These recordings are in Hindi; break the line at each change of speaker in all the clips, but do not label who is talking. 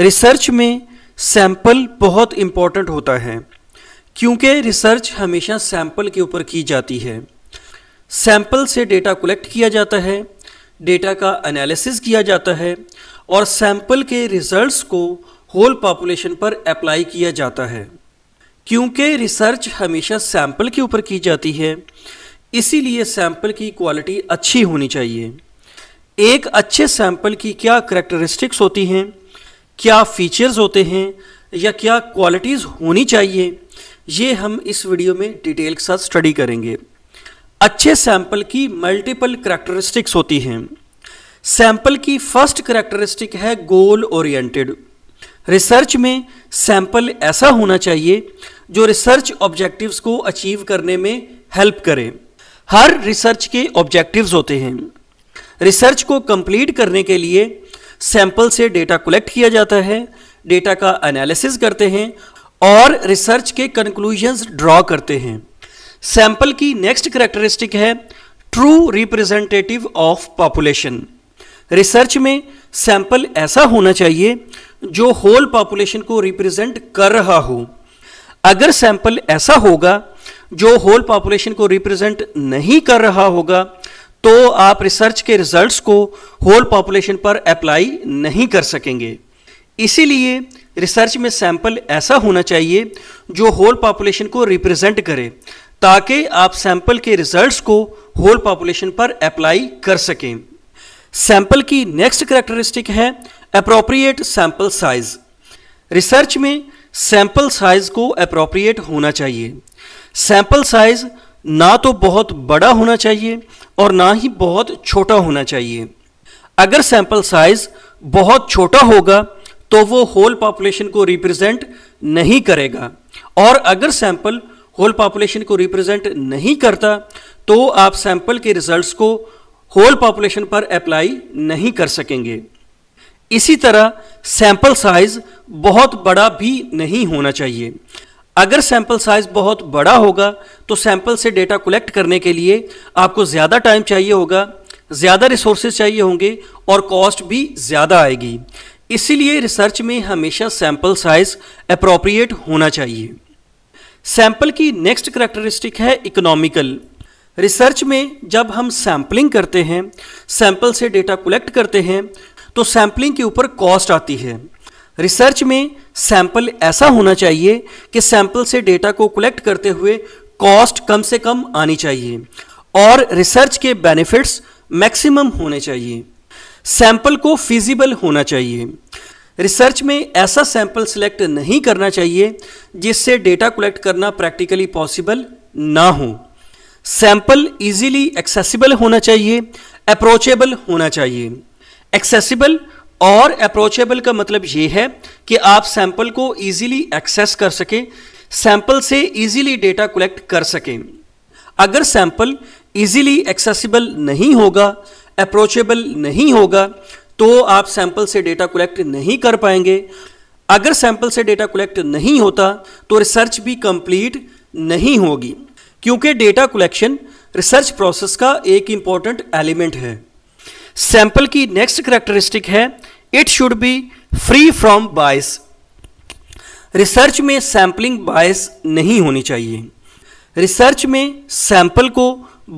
रिसर्च में सैंपल बहुत इम्पॉर्टेंट होता है क्योंकि रिसर्च हमेशा सैंपल के ऊपर की जाती है सैंपल से डेटा कलेक्ट किया जाता है डेटा का एनालिसिस किया जाता है और सैंपल के रिजल्ट्स को होल पॉपुलेशन पर अप्लाई किया जाता है क्योंकि रिसर्च हमेशा सैंपल के ऊपर की जाती है इसीलिए सैंपल की क्वालिटी अच्छी होनी चाहिए एक अच्छे सैंपल की क्या करेक्टरिस्टिक्स होती हैं क्या फीचर्स होते हैं या क्या क्वालिटीज़ होनी चाहिए ये हम इस वीडियो में डिटेल के साथ स्टडी करेंगे अच्छे सैंपल की मल्टीपल करैक्टरिस्टिक्स होती हैं सैंपल की फर्स्ट करैक्टरिस्टिक है गोल ओरिएंटेड रिसर्च में सैंपल ऐसा होना चाहिए जो रिसर्च ऑब्जेक्टिव्स को अचीव करने में हेल्प करे हर रिसर्च के ऑब्जेक्टिव्स होते हैं रिसर्च को कंप्लीट करने के लिए सैंपल से डेटा कलेक्ट किया जाता है डेटा का एनालिसिस करते हैं और रिसर्च के कंक्लूजन्स ड्रॉ करते हैं सैंपल की नेक्स्ट करेक्टरिस्टिक है true representative of population research में सैंपल ऐसा होना चाहिए जो होल पॉपुलेशन को रिप्रेजेंट कर रहा हो अगर सैंपल ऐसा होगा जो होल पॉपुलेशन को रिप्रेजेंट नहीं कर रहा होगा तो आप रिसर्च के रिजल्ट्स को होल पॉपुलेशन पर अप्लाई नहीं कर सकेंगे इसीलिए रिसर्च में सैंपल ऐसा होना चाहिए जो होल पॉपुलेशन को रिप्रेजेंट करे ताकि आप सैंपल के रिजल्ट्स को होल पॉपुलेशन पर अप्लाई कर सकें सैंपल की नेक्स्ट करेक्टरिस्टिक है अप्रोप्रिएट सैंपल साइज रिसर्च में सैंपल साइज को अप्रोप्रिएट होना चाहिए सैंपल साइज ना तो बहुत बड़ा होना चाहिए और ना ही बहुत छोटा होना चाहिए अगर सैंपल साइज बहुत छोटा होगा तो वो होल पॉपुलेशन को रिप्रेजेंट नहीं करेगा और अगर सैंपल होल पॉपुलेशन को रिप्रेजेंट नहीं करता तो आप सैंपल के रिजल्ट्स को होल पॉपुलेशन पर अप्लाई नहीं कर सकेंगे इसी तरह सैंपल साइज बहुत बड़ा भी नहीं होना चाहिए अगर सैंपल साइज बहुत बड़ा होगा तो सैंपल से डेटा कलेक्ट करने के लिए आपको ज़्यादा टाइम चाहिए होगा ज़्यादा रिसोर्सेज चाहिए होंगे और कॉस्ट भी ज़्यादा आएगी इसीलिए रिसर्च में हमेशा सैंपल साइज अप्रोप्रिएट होना चाहिए सैंपल की नेक्स्ट करेक्टरिस्टिक है इकोनॉमिकल रिसर्च में जब हम सैंपलिंग करते हैं सैंपल से डेटा कलेक्ट करते हैं तो सैंपलिंग के ऊपर कॉस्ट आती है रिसर्च में सैंपल ऐसा होना चाहिए कि सैंपल से डेटा को कलेक्ट करते हुए कॉस्ट कम से कम आनी चाहिए और रिसर्च के बेनिफिट्स मैक्सिमम होने चाहिए सैंपल को फिजिबल होना चाहिए रिसर्च में ऐसा सैंपल सिलेक्ट नहीं करना चाहिए जिससे डेटा कलेक्ट करना प्रैक्टिकली पॉसिबल ना हो सैंपल इजीली एक्सेसिबल होना चाहिए अप्रोचेबल होना चाहिए एक्सेसिबल और अप्रोचेबल का मतलब ये है कि आप सैंपल को इजीली एक्सेस कर सकें सैंपल से इजीली डेटा कलेक्ट कर सकें अगर सैंपल इजीली एक्सेसिबल नहीं होगा अप्रोचेबल नहीं होगा तो आप सैंपल से डेटा कलेक्ट नहीं कर पाएंगे अगर सैंपल से डेटा कलेक्ट नहीं होता तो रिसर्च भी कंप्लीट नहीं होगी क्योंकि डेटा कलेक्शन रिसर्च प्रोसेस का एक इम्पॉर्टेंट एलिमेंट है सैंपल की नेक्स्ट करेक्टरिस्टिक है it should be free from bias research में सैम्पलिंग बायस नहीं होनी चाहिए रिसर्च में सैंपल को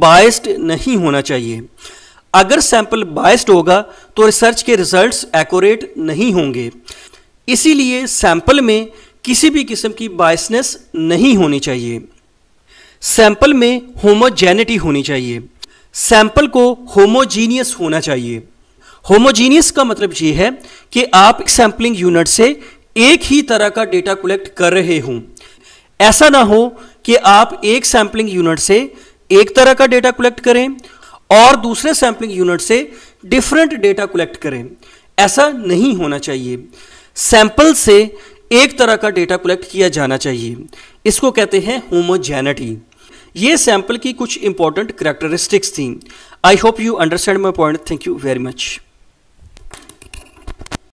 बायस्ड नहीं होना चाहिए अगर सैंपल बायस्ड होगा तो रिसर्च के रिजल्ट्स एक्यूरेट नहीं होंगे इसीलिए सैंपल में किसी भी किस्म की बायसनेस नहीं होनी चाहिए सैंपल में होमोजेनिटी होनी चाहिए सैंपल को होमोजीनियस होना चाहिए होमोजीनियस का मतलब ये है कि आप सैम्पलिंग यूनिट से एक ही तरह का डेटा कलेक्ट कर रहे हों ऐसा ना हो कि आप एक सैम्पलिंग यूनिट से एक तरह का डेटा कलेक्ट करें और दूसरे सैम्पलिंग यूनिट से डिफरेंट डेटा कलेक्ट करें ऐसा नहीं होना चाहिए सैंपल से एक तरह का डेटा कलेक्ट किया जाना चाहिए इसको कहते हैं होमोजेनिटी ये सैंपल की कुछ इंपॉर्टेंट करैक्टरिस्टिक्स थी I hope you understand my point thank you very much